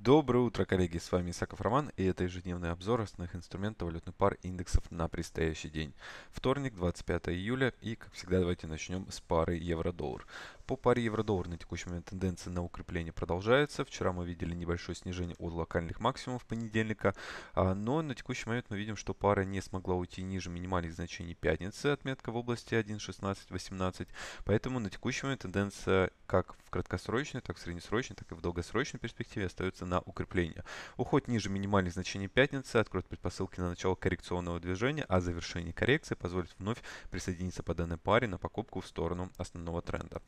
Доброе утро, коллеги! С вами Исаков Роман и это ежедневный обзор основных инструментов валютных пар индексов на предстоящий день. Вторник, 25 июля и, как всегда, давайте начнем с пары евро-доллар. По паре евро-доллар на текущий момент тенденция на укрепление продолжается. Вчера мы видели небольшое снижение от локальных максимумов понедельника, а, но на текущий момент мы видим, что пара не смогла уйти ниже минимальных значений пятницы, отметка в области 1.16.18, поэтому на текущий момент тенденция как в краткосрочной, так в среднесрочной, так и в долгосрочной перспективе остается на укрепление. Уход ниже минимальных значений пятницы откроет предпосылки на начало коррекционного движения, а завершение коррекции позволит вновь присоединиться по данной паре на покупку в сторону основного тренда.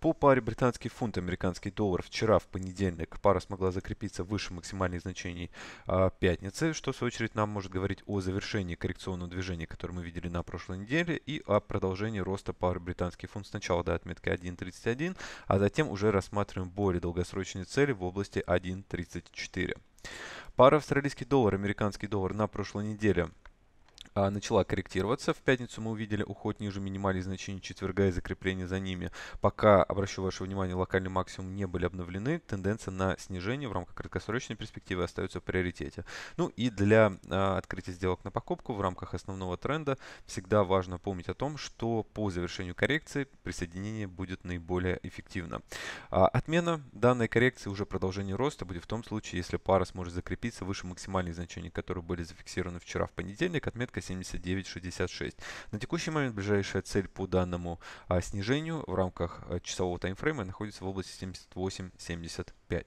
По паре британский фунт, американский доллар вчера в понедельник пара смогла закрепиться выше максимальных значений а, пятницы, что в свою очередь нам может говорить о завершении коррекционного движения, которое мы видели на прошлой неделе, и о продолжении роста пары британский фунт сначала до отметки 1.31, а затем уже рассматриваем более долгосрочные цели в области 1.34. Пара австралийский доллар, американский доллар на прошлой неделе – а, начала корректироваться. В пятницу мы увидели уход ниже минимальных значений четверга и закрепление за ними. Пока, обращу ваше внимание, локальный максимум не были обновлены, тенденция на снижение в рамках краткосрочной перспективы остается в приоритете. Ну и для э, открытия сделок на покупку в рамках основного тренда всегда важно помнить о том, что по завершению коррекции присоединение будет наиболее эффективно. А, отмена данной коррекции уже продолжение роста будет в том случае, если пара сможет закрепиться выше максимальных значений, которые были зафиксированы вчера в понедельник. Отметка 79.66. На текущий момент ближайшая цель по данному а, снижению в рамках а, часового таймфрейма находится в области 78.75.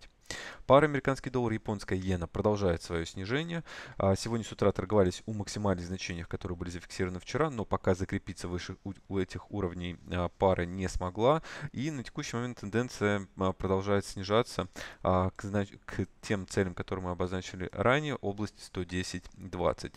Пара американский доллар, японская иена продолжает свое снижение. А, сегодня с утра торговались у максимальных значений, которые были зафиксированы вчера, но пока закрепиться выше у этих уровней а, пара не смогла. И на текущий момент тенденция а, продолжает снижаться к, тем целям, которые мы обозначили ранее, область 110.20.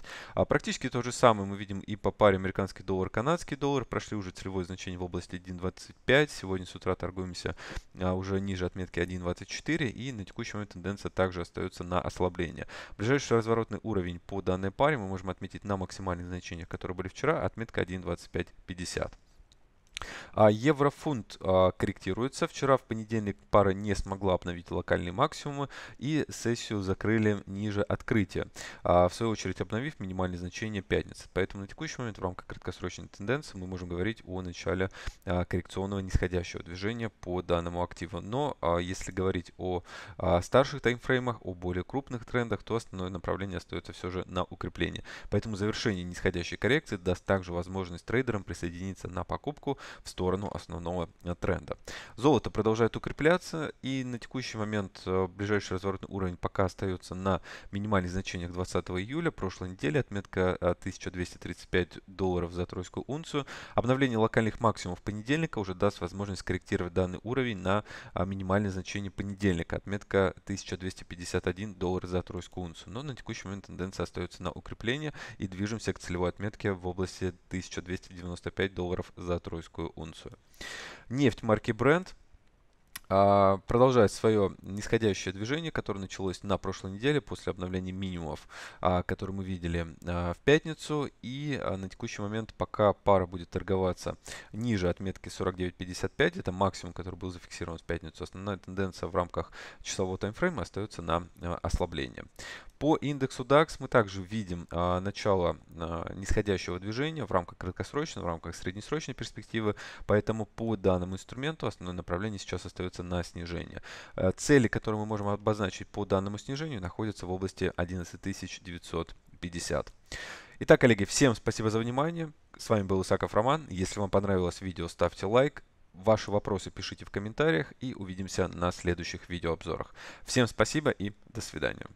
Практически то же самое мы видим и по паре американский доллар, канадский доллар. Прошли уже целевое значение в области 1.25. Сегодня с утра торгуемся уже ниже отметки 1.24 и на текущий момент тенденция также остается на ослабление. Ближайший разворотный уровень по данной паре мы можем отметить на максимальных значениях, которые были вчера, отметка 1.2550. А, еврофунт а, корректируется. Вчера в понедельник пара не смогла обновить локальные максимумы и сессию закрыли ниже открытия, а, в свою очередь обновив минимальные значения пятницы. Поэтому на текущий момент в рамках краткосрочной тенденции мы можем говорить о начале коррекционного нисходящего движения по данному активу. Но если говорить о старших таймфреймах, о более крупных трендах, то основное направление остается все же на укрепление. Поэтому завершение нисходящей коррекции даст также возможность трейдерам присоединиться на покупку в сторону основного э, тренда. Золото продолжает укрепляться и на текущий момент э, ближайший разворотный уровень пока остается на минимальных значениях 20 июля прошлой недели, отметка 1235 э, долларов за тройскую унцию. Обновление локальных максимумов понедельника уже даст возможность корректировать данный уровень на минимальное значение понедельника, отметка 1251 доллар за тройскую унцию. Но на текущий момент тенденция остается на укрепление и движемся к целевой отметке в области 1295 долларов за тройскую метрическую унцию. Нефть марки Brent а, продолжает свое нисходящее движение, которое началось на прошлой неделе после обновления минимумов, а, которые мы видели а, в пятницу. И на текущий момент, пока пара будет торговаться ниже отметки 49.55, это максимум, который был зафиксирован в пятницу, основная тенденция в рамках часового таймфрейма остается на ослабление. По индексу DAX мы также видим а, начало а, нисходящего движения в рамках краткосрочной, в рамках среднесрочной перспективы, поэтому по данному инструменту основное направление сейчас остается на снижение. А, цели, которые мы можем обозначить по данному снижению, находятся в области 11950. Итак, коллеги, всем спасибо за внимание. С вами был Исаков Роман. Если вам понравилось видео, ставьте лайк. Ваши вопросы пишите в комментариях и увидимся на следующих видеообзорах. Всем спасибо и до свидания.